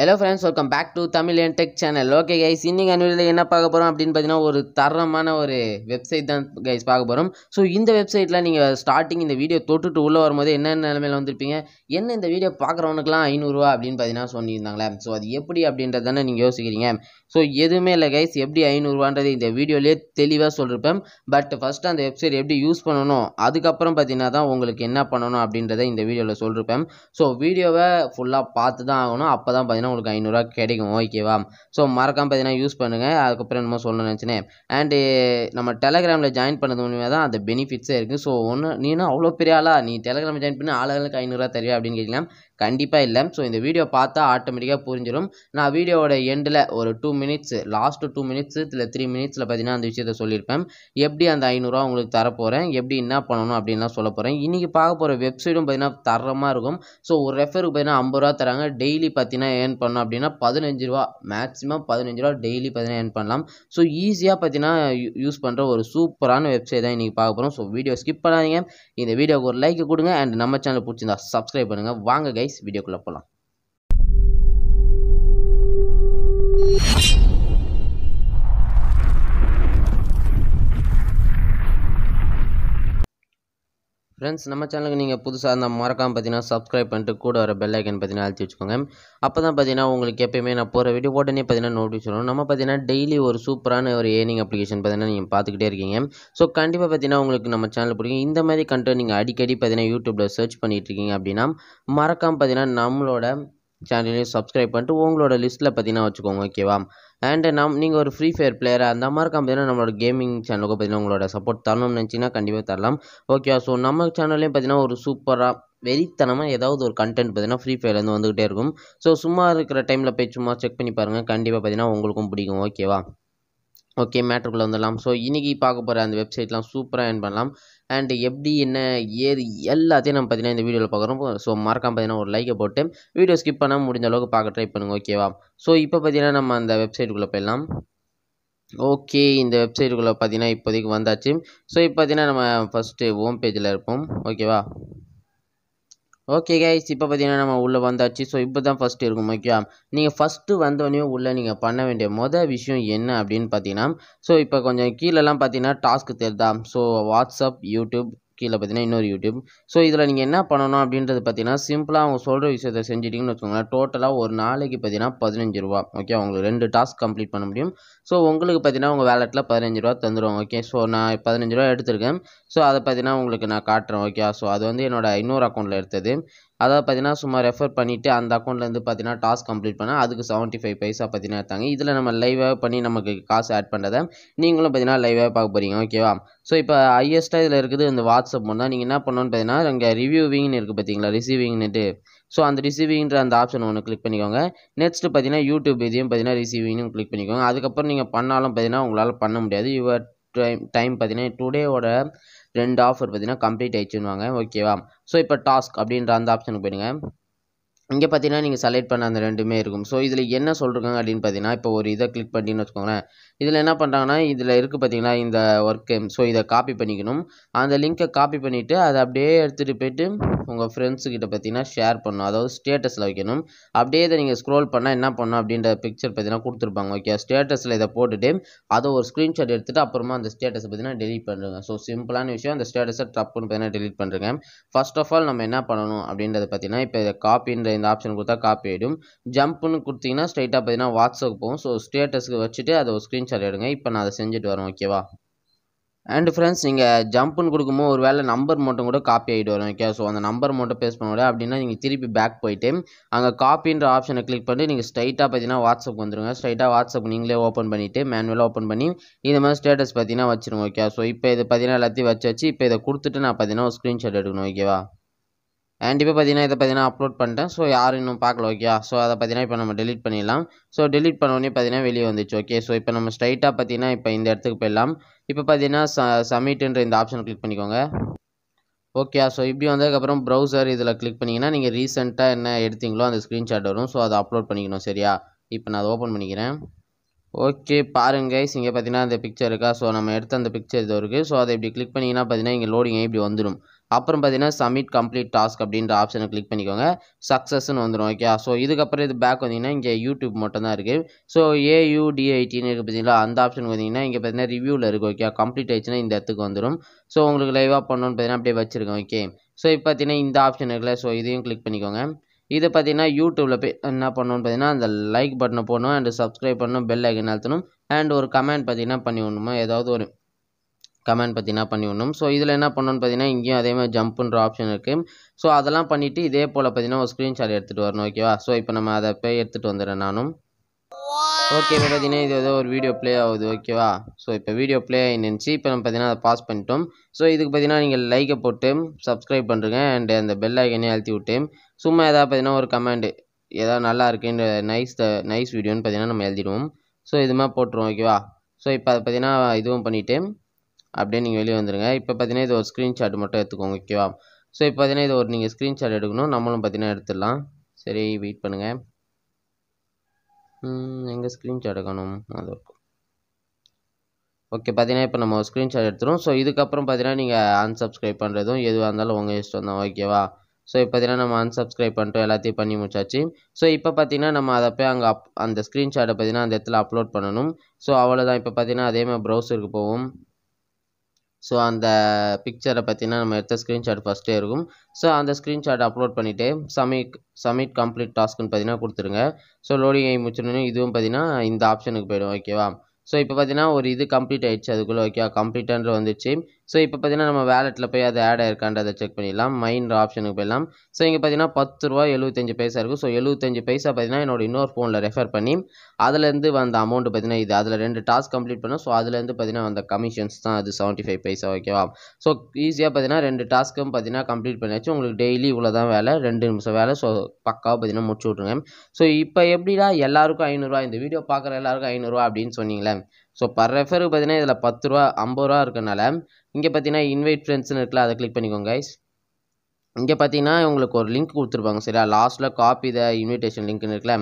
hello friends welcome back to Tamil என் tech channel okay guys இன்றைக்கி அனுவலில் என்ன பார்க்க போகிறோம் அப்படின்னு பார்த்தீங்கன்னா ஒரு தரமான ஒரு வெப்சைட் தான் கைஸ் பார்க்க போகிறோம் ஸோ இந்த வெப்சைட்டில் நீங்கள் ஸ்டார்டிங் இந்த வீடியோ தொட்டுட்டு உள்ளே வரும்போது என்னென்ன நிலமையில வந்திருப்பீங்க என்ன இந்த வீடியோ பார்க்குறவனுக்குலாம் ஐநூறுரூவா அப்படின்னு பார்த்தீங்கன்னா சொன்னியிருந்தாங்களே ஸோ அது எப்படி அப்படின்றதானே நீங்கள் யோசிக்கிறீங்க ஸோ எதுவுமே இல்லை கைஸ் எப்படி ஐநூறுரூவான்றது இந்த வீடியோலேயே தெளிவாக சொல்லியிருப்பேன் பட் ஃபஸ்ட்டு அந்த வெப்சைட் எப்படி யூஸ் பண்ணணும் அதுக்கப்புறம் பார்த்தீங்கன்னா தான் உங்களுக்கு என்ன பண்ணணும் அப்படின்றத இந்த வீடியோவில் சொல்லியிருப்பேன் ஸோ வீடியோவை ஃபுல்லாக பார்த்து தான் ஆகணும் அப்போ தான் பார்த்தீங்கன்னா பார்த்தீங்கன்னா உங்களுக்கு ஐநூறுரூவா கிடைக்கும் ஓகேவா ஸோ மறக்காமல் பார்த்தீங்கன்னா யூஸ் பண்ணுங்கள் அதுக்கப்புறம் என்னமோ சொல்லணும்னு நினச்சினேன் அண்டு நம்ம டெலகிராமில் ஜாயின் பண்ணது மூலியமாக தான் அந்த பெனிஃபிட்ஸே இருக்குது ஸோ ஒன்று நீனா அவ்வளோ பெரிய ஆளா நீ டெலகிராமில் ஜாயின் பண்ணி ஆளுகளுக்கு ஐநூறுரூவா தருவியா அப்படின்னு கேட்கலாம் கண்டிப்பாக இல்லை ஸோ இந்த வீடியோ பார்த்தா ஆட்டோமேட்டிக்காக புரிஞ்சிடும் நான் வீடியோவோட எண்டில் ஒரு two minutes last two minutes இல்லை த்ரீ மினிட்ஸில் பார்த்தீங்கன்னா அந்த விஷயத்த சொல்லியிருப்பேன் எப்படி அந்த ஐநூறுரூவா உங்களுக்கு தரப்போகிறேன் எப்படி என்ன பண்ணணும் அப்படின்லாம் சொல்ல போகிறேன் இன்றைக்கி பார்க்க போகிற வெப்சைட்டும் பார்த்தீங்கன்னா தரமாக இருக்கும் ஸோ ஒரு ரெஃபருக்கு பார்த்தீங்கன்னா ஐம்பது ரூபா தராங்க டெய்லி பார்த்தீங்கன்னா ஏர்ன் பண்ணோம் அப்படின்னா பதினஞ்சு ரூபா மேக்ஸிமம் பதினஞ்சு ரூபா டெய்லி பார்த்தீங்கன்னா ஏர்ன் பண்ணலாம் ஸோ ஈஸியாக பார்த்தீங்கன்னா யூஸ் பண்ணுற ஒரு சூப்பரான வெப்சைட் தான் இன்றைக்கி பார்க்க போகிறோம் ஸோ வீடியோ ஸ்கிப் பண்ணாதீங்க இந்த வீடியோக்கு ஒரு லைக் கொடுங்க அண்ட் நம்ம சேனல் பிடிச்சிருந்தா சப்ஸ்கிரைப் பண்ணுங்கள் வாங்க கை கைஸ் வீடியோக்குள்ளே போகலாம் ஃப்ரெண்ட்ஸ் நம்ம சேனலுக்கு நீங்கள் புதுசாக இருந்தால் மறக்காமல் பார்த்தீங்கன்னா சப்ஸ்கிரைப் பண்ணிட்டு கூட வர பெல் ஐக்கன் பார்த்தீங்கன்னா அழுத்தி வச்சுக்கோங்க அப்போ தான் பார்த்தீங்கன்னா உங்களுக்கு எப்பயுமே நான் போகிற வீடியோ உடனே பார்த்தீங்கன்னா நோட்டிஃபிகேஷன் வரும் நம்ம பார்த்தீங்கன்னா டெய்லி ஒரு சூப்பரான ஒரு ஏர்னிங் அப்ளிகேஷன் பார்த்தீங்கன்னா நீங்கள் பார்த்துக்கிட்டே இருக்கீங்க ஸோ கண்டிப்பாக பார்த்தீங்கன்னா உங்களுக்கு நம்ம சேனல் பிடிக்கும் இந்த மாதிரி கண்டென்ட் நீங்கள் அடிக்கடி பார்த்தீங்கன்னா யூடியூப்பில் சர்ச் பண்ணிகிட்டு இருக்கீங்க அப்படின்னா மறக்காமல் பார்த்தீங்கன்னா நம்மளோட சேனலையும் சப்ஸ்கிரைப் பண்ணிட்டு உங்களோட லிஸ்ட்டில் பார்த்தீங்கன்னா வச்சுக்கோங்க ஓகேவா அண்ட் நம் நீங்கள் ஒரு ஃப்ரீ ஃபயர் பிளேயர் அந்த மாதிரி பார்த்தீங்கன்னா நம்மளோட கேமிங் சேனலுக்கு பார்த்தீங்கன்னா உங்களோட சப்போர்ட் தரணும்னு நினச்சிங்கன்னா கண்டிப்பாக தரலாம் ஓகேவா ஸோ நம்ம சேனல்லையும் பார்த்தீங்கன்னா ஒரு சூப்பராக வெறித்தனமாக ஏதாவது ஒரு கண்டென்ட் பார்த்தீங்கன்னா ஃப்ரீ ஃபயர்லேருந்து வந்துகிட்டே இருக்கும் ஸோ சும்மா இருக்கிற டைமில் போய் சும்மா செக் பண்ணி பாருங்கள் கண்டிப்பாக பார்த்தீங்கன்னா உங்களுக்கும் பிடிக்கும் ஓகேவா ஓகே மேட்ருக்குள்ளே வந்துடலாம் ஸோ இன்றைக்கி பார்க்க போகிற அந்த வெப்சைட்லாம் சூப்பராக ஏன் பண்ணலாம் அண்டு எப்படி என்ன ஏது எல்லாத்தையும் நம்ம பார்த்தீங்கன்னா இந்த வீடியோவில் பார்க்குறோம் ஸோ மறக்காம பார்த்தீங்கன்னா ஒரு லைக்கை போட்டு வீடியோ ஸ்கிப் பண்ணால் முடிஞ்ச அளவுக்கு பார்க்க ட்ரை பண்ணுங்கள் ஓகேவா ஸோ இப்போ பார்த்தீங்கன்னா நம்ம அந்த வெப்சைட்டுக்குள்ளே போயிடலாம் ஓகே இந்த வெப்சைட்டுக்குள்ளே பார்த்தீங்கன்னா இப்போதைக்கு வந்தாச்சு ஸோ இப்போ பார்த்தீங்கன்னா நம்ம ஃபஸ்ட்டு ஹோம் பேஜில் இருப்போம் ஓகேவா ஓகே கைஸ் இப்போ பார்த்தீங்கன்னா நம்ம உள்ளே வந்தாச்சு ஸோ இப்போ தான் ஃபஸ்ட்டு இருக்கும் முக்கியம் நீங்கள் ஃபஸ்ட்டு வந்தோடனே உள்ளே நீங்கள் பண்ண வேண்டிய மொதல் விஷயம் என்ன அப்படின்னு பார்த்தீங்கன்னா ஸோ இப்போ கொஞ்சம் கீழெல்லாம் பார்த்தீங்கன்னா டாஸ்க்கு தெரிதா ஸோ வாட்ஸ்அப் யூடியூப் கீழே பார்த்தீங்கன்னா இன்னொரு யூடியூப் ஸோ இதில் நீங்கள் என்ன பண்ணணும் அப்படின்றது பார்த்தீங்கன்னா சிம்பிளாக அவங்க சொல்கிற விஷயத்தை செஞ்சிட்டிங்கன்னு வச்சுக்கோங்களேன் டோட்டலாக ஒரு நாளைக்கு பார்த்தீங்கன்னா பதினஞ்சு ரூபா ஓகே அவங்களுக்கு ரெண்டு டாஸ்க் கம்ப்ளீட் பண்ண முடியும் ஸோ உங்களுக்கு பார்த்தீங்கன்னா உங்கள் வேலெட்டில் பதினஞ்சு ரூபா தந்துடுவாங்க ஓகே ஸோ நான் பதினஞ்சு ரூபா எடுத்திருக்கேன் ஸோ அதை பார்த்தீங்கன்னா உங்களுக்கு நான் காட்டுறேன் ஓகே ஸோ அது வந்து என்னோடய இன்னொரு அக்கௌண்ட்டில் எடுத்தது அதாவது பார்த்தீங்கன்னா சும்மா ரெஃபர் பண்ணிவிட்டு அந்த அக்கௌண்ட்லேருந்து பார்த்தீங்கன்னா டாஸ்க் கம்ப்ளீட் பண்ணால் அதுக்கு செவன்ட்டி ஃபைவ் பைசா பார்த்தீங்கன்னா எடுத்தாங்க இதில் நம்ம லைவாக பண்ணி நமக்கு காசு ஆட் பண்ணுறதை நீங்களும் பார்த்தீங்கன்னா லைவாக பார்க்க போகிறீங்க ஓகேவா ஸோ இப்போ ஹையஸ்ட்டாக இதில் இருக்குது இந்த வாட்ஸ்அப் ஒன்றா நீங்கள் என்ன பண்ணணும்னு பார்த்தீங்கன்னா இங்கே ரிவ்யூவிங்னு இருக்குது பார்த்தீங்களா ரிசீவிங்னுட்டு ஸோ அந்த ரிசீவிங்கிற அந்த ஆப்ஷன் ஒன்று கிளிக் பண்ணிக்கோங்க நெக்ஸ்ட்டு பார்த்தீங்கன்னா யூடியூப் இதையும் பார்த்தீங்கன்னா ரிசீவிங்னு கிளிக் பண்ணிக்கோங்க அதுக்கப்புறம் நீங்கள் பண்ணாலும் பார்த்தீங்கன்னா உங்களால் பண்ண முடியாது யுவர் டைம் டைம் பார்த்தீங்கன்னா டுடேவோட ரெண்டு ஆஃபர் பார்த்தீங்கன்னா கம்ப்ளீட் ஆயிடுச்சுன்னு வாங்க ஓகேவா ஸோ இப்போ டாஸ்க் அப்படின்ற அந்த ஆப்ஷனுக்கு போயிடுங்க இங்கே பார்த்தீங்கன்னா நீங்கள் செலக்ட் பண்ண அந்த ரெண்டுமே இருக்கும் ஸோ இதில் என்ன சொல்கிறாங்க அப்படின்னு பார்த்தீங்கன்னா இப்போ ஒரு இதை கிளிக் பண்ணின்னு வச்சுக்கோங்களேன் இதில் என்ன பண்ணுறாங்கன்னா இதில் இருக்குது பார்த்தீங்கன்னா இந்த ஒர்க்கு ஸோ இதை காப்பி பண்ணிக்கணும் அந்த லிங்க்கை காப்பி பண்ணிவிட்டு அதை அப்படியே எடுத்துகிட்டு போயிட்டு உங்கள் ஃப்ரெண்ட்ஸுக்கிட்ட பார்த்தீங்கன்னா ஷேர் பண்ணணும் அதாவது ஸ்டேட்டஸில் வைக்கணும் அப்படியே இதை நீங்கள் ஸ்க்ரோல் பண்ணால் என்ன பண்ணணும் அப்படின்ற பிக்சர் பார்த்தீங்கன்னா கொடுத்துருப்பாங்க ஓகே ஸ்டேட்டஸில் இதை போட்டுவிட்டு அதை ஒரு ஸ்க்ரீன்ஷாட் எடுத்துகிட்டு அப்புறமா அந்த ஸ்டேட்டஸை பார்த்தீங்கன்னா டெலிட் பண்ணுறேங்க ஸோ சிம்பிளான விஷயம் அந்த ஸ்டேட்டஸை டப்புன்னு பார்த்தீங்கன்னா டெலிட் பண்ணுறேன் ஃபர்ஸ்ட் ஆஃப் ஆல் நம்ம என்ன பண்ணணும் அப்படின்றத பார்த்தீங்கன்னா இப்போ இதை காப்பின்ற இந்த ஆப்ஷன் கொடுத்தா காப்பி ஆகிடும் ஜம்ப்னு கொடுத்தீங்கன்னா ஸ்ட்ரைட்டாக பார்த்தீங்கன்னா வாட்ஸ்அப் போகும் ஸோ ஸ்டேட்டஸ்க்கு வச்சுட்டு அதை ஒரு ஸ்க்ரீன்ஷாட் எடுங்க இப்போ நான் அதை செஞ்சுட்டு வரேன் ஓகேவா அண்டு ஃப்ரெண்ட்ஸ் நீங்கள் ஜம்ப்புன்னு கொடுக்கும்போது ஒரு வேளை நம்பர் மட்டும் கூட காப்பி ஆகிட்டு வரும் ஓகே ஸோ அந்த நம்பர் மட்டும் பேஸ் பண்ண அப்படின்னா நீங்கள் திருப்பி பேக் போயிட்டு அங்கே காப்பின்ற ஆப்ஷனை கிளிக் பண்ணி நீங்கள் ஸ்ட்ரைட்டாக பார்த்தீங்கன்னா வாட்ஸ்அப் வந்துடுங்க ஸ்ட்ரைட்டாக வாட்ஸ்அப் நீங்களே ஓப்பன் பண்ணிவிட்டு மேனுவலாக ஓப்பன் பண்ணி இந்த மாதிரி ஸ்டேட்டஸ் பார்த்தீங்கன்னா வச்சுருங்க ஓகே ஸோ இப்போ இது பார்த்தீங்கன்னா எல்லாத்தையும் வச்சு வச்சு இப்போ இதை கொடுத்துட்டு நான் பார்த்தீங்கன்னா ஒரு ஸ்க்ரீன்ஷாட் எடுக்கணும் ஓகேவா அண்ட் இப்போ பார்த்தீங்கன்னா இதை பார்த்தீங்கன்னா அப்லோட் பண்ணிட்டேன் ஸோ யாரும் இன்னும் பார்க்கல ஓகே ஸோ அதை பார்த்தீங்கன்னா இப்போ நம்ம டெலிட் பண்ணிடலாம் ஸோ டெலிட் பண்ண உடனே பார்த்தீங்கன்னா வெளியே வந்துச்சு ஓகே ஸோ இப்போ நம்ம ஸ்ட்ரைட்டாக பார்த்தீங்கன்னா இப்போ இந்த இடத்துக்கு போயிடலாம் இப்போ பார்த்தீங்கன்னா ச சமிட்டுன்ற இந்த ஆப்ஷன் கிளிக் பண்ணிக்கோங்க ஓகே ஸோ இப்படி வந்ததுக்கப்புறம் ப்ரௌசர் இதில் கிளிக் பண்ணிங்கன்னா நீங்கள் ரீசெண்டாக என்ன எடுத்தீங்களோ அந்த ஸ்க்ரீன்ஷாட் வரும் ஸோ அதை அப்லோட் பண்ணிக்கணும் சரியா இப்போ நான் அதை ஓப்பன் பண்ணிக்கிறேன் ஓகே பாருங்க இங்கே பார்த்தீங்கன்னா அந்த பிக்சர் இருக்கா ஸோ நம்ம எடுத்த அந்த பிக்சர் இது இருக்குது ஸோ அதை இப்படி கிளிக் பண்ணிங்கன்னா பார்த்தீங்கன்னா இங்கே லோடிங் இப்படி வந்துடும் அப்புறம் பார்த்தீங்கன்னா சப்மிட் கம்ப்ளீட் டாஸ்க் அப்படின்ற ஆப்ஷனை கிளிக் பண்ணிக்கோங்க சக்ஸஸ்ன்னு வந்துடும் ஓகே ஸோ இதுக்கப்புறம் இது பேக் வந்தீங்கன்னா இங்கே யூடியூப் மட்டும் தான் இருக்குது ஸோ ஏயுடிஐடின்னு இருக்குது பார்த்தீங்களா அந்த ஆப்ஷனுக்கு வந்தீங்கன்னா இங்கே பார்த்தீங்கன்னா ரிவ்யூவில் இருக்குது ஓகே கம்ப்ளீட் ஆயிடுச்சுன்னா இந்த இடத்துக்கு வந்துடும் ஸோ உங்களுக்கு லைவாக பண்ணணும்னு பார்த்தீங்கன்னா அப்படியே வச்சுருக்கேன் ஓகே ஸோ இப்போ பார்த்தீங்கன்னா இந்த ஆப்ஷன் இருக்குல்ல ஸோ இதையும் கிளிக் பண்ணிக்கோங்க இதை பார்த்தீங்கன்னா யூடியூப்பில் போய் என்ன பண்ணணும்னு பார்த்தீங்கன்னா அந்த லைக் பட்டனை போடணும் அண்ட் சப்ஸ்கிரைப் பண்ணணும் பெல் ஐக்கன் அழுத்தணும் அண்ட் ஒரு கமெண்ட் பார்த்தீங்கன்னா பண்ணி விடணுமா ஏதாவது ஒரு கமெண்ட் பார்த்தீங்கன்னா பண்ணி விடணும் ஸோ இதில் என்ன பண்ணணும்னு பார்த்தீங்கன்னா இங்கேயும் அதே மாதிரி ஜம்ப்புன்ற ஆப்ஷன் இருக்குது ஸோ அதெல்லாம் பண்ணிவிட்டு இதே போல் பார்த்தீங்கன்னா ஒரு ஸ்க்ரீன்ஷாட் எடுத்துகிட்டு வரணும் ஓகேவா ஸோ இப்போ நம்ம அதை போய் எடுத்துகிட்டு வந்துடுறேன் நானும் ஓகே பார்த்தீங்கன்னா இது ஏதோ ஒரு வீடியோ ப்ளே ஆகுது ஓகேவா ஸோ இப்போ வீடியோ ப்ளே ஆகிருந்துச்சு இப்போ நம்ம பார்த்தீங்கன்னா அதை பாஸ் பண்ணிட்டோம் ஸோ இதுக்கு பார்த்தீங்கன்னா நீங்கள் லைக்கை போட்டு சப்ஸ்கிரைப் பண்ணுறேங்க அண்ட் அந்த பெல் ஐக்கனே அழுத்தி விட்டு சும்மா எதாவது பார்த்தீங்கன்னா ஒரு கமெண்டு ஏதாவது நல்லா இருக்குன்ற நைஸ் த நைஸ் வீடியோன்னு பார்த்தீங்கன்னா நம்ம எழுதிடுவோம் ஸோ இது மாதிரி போட்டுருவோம் ஓகேவா ஸோ இப்போ அதை பார்த்தீங்கன்னா இதுவும் பண்ணிவிட்டு அப்படியே நீங்கள் வெளியே வந்துடுங்க இப்போ பார்த்தீங்கன்னா இது ஒரு ஸ்க்ரீன்ஷாட் மட்டும் எடுத்துக்கோங்க ஓகேவா ஸோ இப்போ பார்த்தீங்கன்னா இது ஒரு நீங்கள் ஸ்க்ரீன்ஷாட் எடுக்கணும் நம்மளும் பார்த்தீங்கன்னா எடுத்துடலாம் சரி வெயிட் பண்ணுங்கள் எங்கள் ஸ்க்ரீன்ஷாட் எடுக்கணும் அது இருக்கும் ஓகே பார்த்தீங்கன்னா இப்போ நம்ம ஸ்க்ரீன்ஷாட் எடுத்துரும் ஸோ இதுக்கப்புறம் பார்த்தீங்கன்னா நீங்கள் அன்சப்ஸ்கிரைப் பண்ணுறதும் எதுவாக இருந்தாலும் உங்கள் இஷ்டம் தான் ஓகேவா ஸோ இப்போ பார்த்தீங்கன்னா நம்ம அன்சப்ஸ்கிரைப் பண்ணிட்டோம் எல்லாத்தையும் பண்ணி முடிச்சாச்சு ஸோ இப்போ பார்த்தீங்கன்னா நம்ம அதை போய் அங்கே அப் அந்த ஸ்க்ரீன்ஷாட்டை பார்த்தீங்கன்னா அந்த இடத்துல அப்லோட் பண்ணணும் ஸோ அவ்வளோதான் இப்போ பார்த்தீங்கன்னா அதேமாதிரி ப்ரௌசருக்கு போவோம் ஸோ அந்த பிக்சரை பார்த்தீங்கன்னா நம்ம எடுத்த ஸ்க்ரீன்ஷாட் ஃபஸ்ட்டே இருக்கும் ஸோ அந்த ஸ்க்ரீன்ஷாட் அப்லோட் பண்ணிவிட்டு சமிட் சமிட் கம்ப்ளீட் டாஸ்க்குன்னு பார்த்தீங்கன்னா கொடுத்துருங்க ஸோ லோடிங் ஆகி முடிச்சிடணும் இதுவும் பார்த்தீங்கன்னா இந்த ஆப்ஷனுக்கு போய்டும் ஓகேவா ஸோ இப்போ பார்த்தீங்கன்னா ஒரு இது கம்ப்ளீட் ஆகிடுச்சு அதுக்குள்ளே ஓகேவா கம்ப்ளீட்டான்ற வந்துச்சு ஸோ இப்போ பார்த்தீங்கன்னா நம்ம வேலெட்டில் போய் அது ஆட் ஆயிருக்காண்டு அதை செக் பண்ணிடலாம் மைண்ட் ஆப்ஷனுக்கு போயிடலாம் ஸோ இங்கே பார்த்தீங்கன்னா பத்து ரூபா எழுபத்தஞ்சு பைசா இருக்குது ஸோ எழுபத்தஞ்சு பைசா பார்த்தீங்கன்னா என்னோட இன்னொரு ஃபோனில் ரெஃபர் பண்ணி அதுலேருந்து வந்த அமௌண்ட் பார்த்தீங்கன்னா இது அதில் ரெண்டு டாஸ்க் கம்ப்ளீட் பண்ணும் ஸோ அதுலேருந்து பார்த்தீங்கன்னா வந்த கமிஷன்ஸ் தான் அது செவன்ட்டி ஃபைவ் பைசா ஓகேவா ஸோ ஈஸியாக பார்த்தீங்கன்னா ரெண்டு டாஸ்க்கும் பார்த்தீங்கன்னா கம்ப்ளீட் பண்ணியாச்சு உங்களுக்கு டெய்லி இவ்வளோ தான் வேலை ரெண்டு நிமிஷம் வேலை ஸோ பக்காவாக பார்த்தீங்கன்னா முடிச்சு விட்ருங்க ஸோ இப்போ எப்படிடா எல்லாருக்கும் ஐநூறுரூவா இந்த வீடியோ பார்க்குற எல்லாருக்கும் ஐநூறுரூவா அப்படின்னு சொன்னீங்களே ஸோ பர் ரெஃபருக்கு பார்த்தீங்கன்னா இதில் பத்து ரூபா ஐம்பது ரூபா இருக்கனால இங்கே பார்த்தீங்கன்னா இன்வைட் ஃப்ரெண்ட்ஸ்னு இருக்குல்ல அதை கிளிக் பண்ணிக்கோங்க கைஸ் இங்கே பார்த்தீங்கன்னா உங்களுக்கு ஒரு லிங்க் கொடுத்துருப்பாங்க சரியா லாஸ்ட்டில் காப்பி த இன்விடேஷன் லிங்க்னு இருக்குல்ல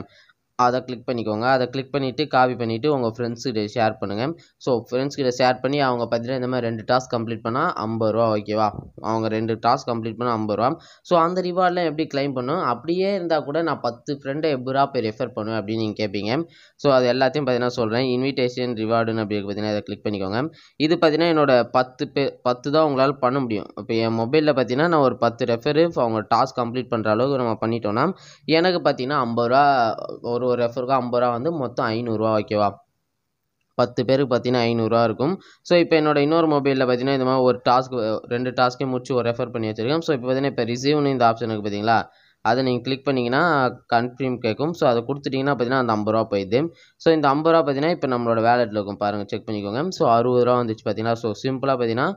அதை கிளிக் பண்ணிக்கோங்க அதை கிளிக் பண்ணிவிட்டு காப்பி பண்ணிவிட்டு உங்கள் ஃப்ரெண்ட்ஸ்கிட்ட ஷேர் பண்ணுங்கள் ஸோ ஃப்ரெண்ட்ஸ்கிட்ட ஷேர் பண்ணி அவங்க பார்த்தீங்கன்னா இந்த மாதிரி ரெண்டு டாஸ்க் கம்ப்ளீட் பண்ணால் ஐம்பது ரூபா ஓகேவா அவங்க ரெண்டு டாஸ்க் கம்ப்ளீட் பண்ணால் ஐம்பது ரூபா ஸோ அந்த ரிவார்ட்லாம் எப்படி கிளைம் பண்ணும் அப்படியே இருந்தால் கூட நான் பத்து ஃப்ரெண்டை ரூபா போய் ரெஃபர் பண்ணுவேன் அப்படின்னு நீங்கள் கேட்பீங்க ஸோ அது எல்லாத்தையும் பார்த்தீங்கன்னா சொல்கிறேன் இன்விடேஷன் ரிவார்டுன்னு அப்படி பார்த்தீங்கன்னா அதை கிளிக் பண்ணிக்கோங்க இது பார்த்தீங்கன்னா என்னோடய பத்து பே பத்து தான் உங்களால் பண்ண முடியும் இப்போ என் மொபைலில் பார்த்தீங்கன்னா நான் ஒரு பத்து ரெஃபரு அவங்க டாஸ்க் கம்ப்ளீட் பண்ணுற அளவுக்கு நம்ம பண்ணிட்டோம்னா எனக்கு பார்த்தீங்கன்னா ஐம்பது ரூபா ஒரு ஒரு ஒரு ரெஃபருக்கும் ஐம்பது ரூபா வந்து மொத்தம் ஐநூறுரூவா ஓகேவா பத்து பேருக்கு பார்த்தீங்கன்னா ஐநூறுரூவா இருக்கும் ஸோ இப்போ என்னோட இன்னொரு மொபைலில் பார்த்தீங்கன்னா இந்த மாதிரி ஒரு டாஸ்க் ரெண்டு டாஸ்க்கே முடிச்சு ஒரு ரெஃபர் பண்ணி வச்சிருக்கேன் ஸோ இப்போ பார்த்தீங்கன்னா இப்போ ரிசீவ்னு இந்த ஆப்ஷன் இருக்குது பார்த்தீங்களா அதை நீங்கள் கிளிக் பண்ணிங்கன்னா கன்ஃபர்ம் கேட்கும் ஸோ அதை கொடுத்துட்டிங்கன்னா பார்த்தீங்கன்னா அந்த ஐம்பது ரூபா போயிடுது ஸோ இந்த ஐம்பது ரூபா பார்த்தீங்கன்னா இப்போ நம்மளோட வேலெட்டில் இருக்கும் பாருங்கள் செக் பண்ணிக்கோங்க ஸோ அறுபது ரூபா வந்துச்சு பார்த்தீங்கன்னா ஸோ சிம்பிளாக பார்த்தீங்கன்னா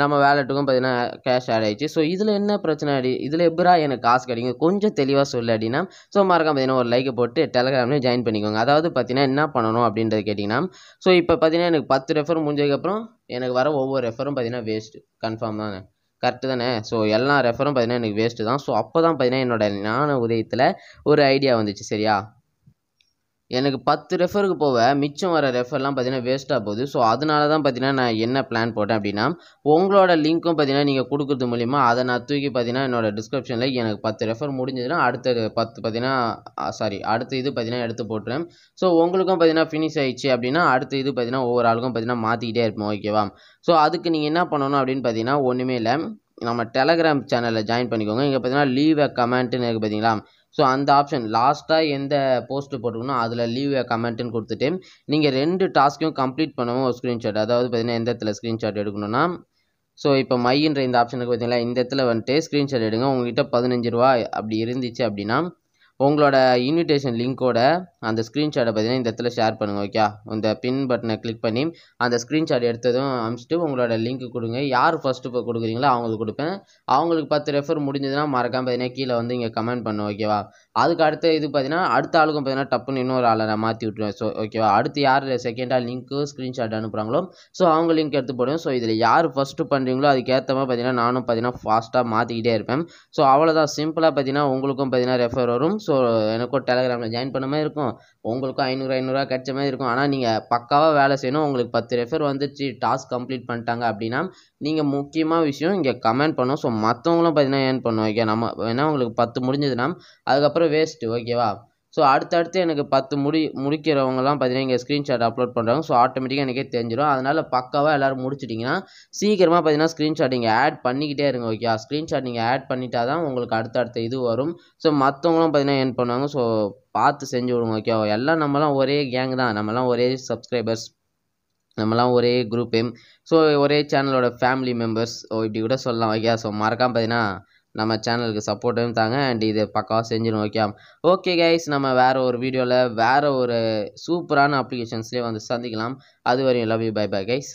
நம்ம வேலெட்டுக்கும் பார்த்தீங்கன்னா கேஷ் ஆட் ஆயிடுச்சு ஸோ இதில் என்ன பிரச்சனை அடி இதில் எப்படா எனக்கு காசு கிடைக்கும் கொஞ்சம் தெளிவாக சொல்லு அப்படின்னா ஸோ மறக்காம பார்த்தீங்கன்னா ஒரு லைக்கை போட்டு டெலகிராம்லேயும் ஜாயின் பண்ணிக்கோங்க அதாவது பார்த்தீங்கன்னா என்ன பண்ணணும் அப்படின்றது கேட்டிங்கன்னா ஸோ இப்போ பார்த்தீங்கன்னா எனக்கு பத்து ரெஃபர் முடிஞ்சதுக்கப்புறம் எனக்கு வர ஒவ்வொரு ரெஃபரும் பார்த்தீங்கன்னா வேஸ்ட்டு கன்ஃபார்ம் தாங்க கரெக்டு தானே ஸோ எல்லா ரெஃபரும் பார்த்தீங்கன்னா எனக்கு வேஸ்ட்டு தான் ஸோ அப்போ தான் பார்த்தீங்கன்னா என்னோடய ஞான உதயத்தில் ஒரு ஐடியா வந்துச்சு சரியா எனக்கு பத்து ரெஃபருக்கு போக மிச்சம் வர ரெஃபர்லாம் பார்த்தீங்கன்னா வேஸ்ட்டாக போகுது ஸோ அதனால தான் பார்த்தீங்கன்னா நான் என்ன பிளான் போட்டேன் அப்படின்னா உங்களோட லிங்க்கும் பார்த்தீங்கன்னா நீங்கள் கொடுக்குறது மூலிமா அதை நான் தூக்கி பார்த்தீங்கன்னா என்னோடய டிஸ்கிரிப்ஷனில் எனக்கு பத்து ரெஃபர் முடிஞ்சதுன்னா அடுத்த பத்து பார்த்தீங்கன்னா சாரி அடுத்த இது பார்த்தீங்கன்னா எடுத்து போட்டுறேன் ஸோ உங்களுக்கும் பார்த்தீங்கன்னா ஃபினிஷ் ஆயிடுச்சு அப்படின்னா அடுத்த இது பார்த்தீங்கன்னா ஒவ்வொரு ஆளுக்கும் பார்த்தீங்கன்னா மாற்றிக்கிட்டே இருப்போம் ஓகேவா ஸோ அதுக்கு நீங்கள் என்ன பண்ணணும் அப்படின்னு பார்த்தீங்கன்னா ஒன்றுமே இல்லை நம்ம டெலகிராம் சேனலில் ஜாயின் பண்ணிக்கோங்க இங்கே பார்த்தீங்கன்னா லீவ் அ கமெண்ட்டுன்னு இருக்குது பார்த்தீங்களா ஸோ அந்த ஆப்ஷன் லாஸ்ட்டாக எந்த போஸ்ட்டு போட்டுக்கணும் அதில் லீவ் கமெண்ட்டுன்னு கொடுத்துட்டு நீங்கள் ரெண்டு டாஸ்க்கையும் கம்ப்ளீட் பண்ணவும் ஒரு ஸ்க்ரீன்ஷாட் அதாவது பார்த்தீங்கன்னா எந்த இடத்துல ஸ்க்ரீன்ஷாட் எடுக்கணும்னா ஸோ இப்போ மையின்ற இந்த ஆப்ஷனுக்கு பார்த்தீங்களா இந்த இடத்துல வந்துட்டு ஸ்க்ரீன்ஷாட் எடுங்க உங்ககிட்ட பதினஞ்சு ரூபா அப்படி இருந்துச்சு அப்படின்னா உங்களோட இன்விடேஷன் லிங்க்கோட அந்த ஸ்க்ரீன்ஷாட்டை பார்த்தீங்கன்னா இந்த இடத்துல ஷேர் பண்ணுங்கள் ஓகே இந்த பின் பட்டனை கிளிக் பண்ணி அந்த ஸ்க்ரீன்ஷாட் எடுத்ததும் அனுப்பிச்சிட்டு உங்களோட லிங்க் கொடுங்க யார் ஃபஸ்ட்டு இப்போ கொடுக்குறீங்களோ அவங்களுக்கு கொடுப்பேன் அவங்களுக்கு பத்து ரெஃபர் முடிஞ்சதுன்னா மறக்காமல் பார்த்தீங்கன்னா கீழே வந்து இங்கே கமெண்ட் பண்ணுவோம் ஓகேவா அதுக்கு அடுத்த இது பார்த்தீங்கன்னா அடுத்த ஆளுக்கும் பார்த்தீங்கன்னா டப்புன்னு இன்னொரு ஆளை நான் மாற்றி விட்டுருவேன் ஸோ ஓகேவா அடுத்து யார் செகண்டாக லிங்க்கு ஸ்க்ரீன்ஷாட் அனுப்புகிறாங்களோ ஸோ அவங்க லிங்க் எடுத்து போடுவோம் ஸோ இதில் யார் ஃபஸ்ட்டு பண்ணுறீங்களோ அதுக்கேற்ற மாதிரி பார்த்தீங்கன்னா நானும் பார்த்தீங்கன்னா ஃபாஸ்ட்டாக மாற்றிக்கிட்டே இருப்பேன் ஸோ அவ்வளோதான் சிம்பிளாக பார்த்தீங்கன்னா உங்களுக்கும் பார்த்தீங்கன்னா ரெஃபர் வரும் ஸோ எனக்கும் டெலகிராமில் ஜாயின் பண்ண மாதிரி இருக்கும் உங்களுக்கும் ஐநூறு ஐநூறுரூவா கிடைச்ச மாதிரி இருக்கும் ஆனால் நீங்கள் பக்காவாக வேலை செய்யணும் உங்களுக்கு பத்து ரெஃபர் வந்துச்சு டாஸ்க் கம்ப்ளீட் பண்ணிட்டாங்க அப்படின்னா நீங்கள் முக்கியமாக விஷயம் இங்கே கமெண்ட் பண்ணணும் ஸோ மற்றவங்களும் பார்த்தீங்கன்னா ஏர்ன் பண்ணணும் ஓகே நம்ம வேணால் உங்களுக்கு பத்து முடிஞ்சுதுன்னா அதுக்கப்புறம் வேஸ்ட்டு ஓகேவா ஸோ அடுத்தடுத்து எனக்கு பத்து முடி முடிக்கிறவங்கலாம் பார்த்தீங்கன்னா இங்கே ஸ்க்ரீன்ஷாட் அப்லோட் பண்ணுறாங்க ஸோ ஆட்டோமேட்டிக்காக எனக்கே தெரிஞ்சிடும் அதனால் பக்காவாக எல்லோரும் முடிச்சிட்டிங்கன்னா சீக்கிரமாக பார்த்தீங்கன்னா ஸ்க்ரீன்ஷாட் நீங்கள் ஆட் பண்ணிக்கிட்டே இருங்க ஓகே ஸ்க்ரீன்ஷாட் நீங்கள் ஆட் பண்ணிட்டால் தான் உங்களுக்கு அடுத்தடுத்த இது வரும் ஸோ மற்றவங்களும் பார்த்தீங்கன்னா என் பண்ணுவாங்க ஸோ பார்த்து செஞ்சு விடுங்க ஓகே எல்லாம் நம்மலாம் ஒரே கேங் தான் நம்மலாம் ஒரே சப்ஸ்கிரைபர்ஸ் நம்மலாம் ஒரே குரூப்பு ஸோ ஒரே சேனலோட ஃபேமிலி மெம்பர்ஸ் ஓ இப்படி கூட சொல்லலாம் ஓகே ஸோ மறக்காமல் பார்த்தீங்கன்னா நம்ம சேனலுக்கு சப்போர்ட்டும் தாங்க அண்ட் இது பக்காவாக செஞ்சிடும் ஓகே ஓகே கைஸ் நம்ம வேறு ஒரு வீடியோவில் வேறு ஒரு சூப்பரான அப்ளிகேஷன்ஸ்லேயே வந்து சந்திக்கலாம் அது வரையும் love you bye bye guys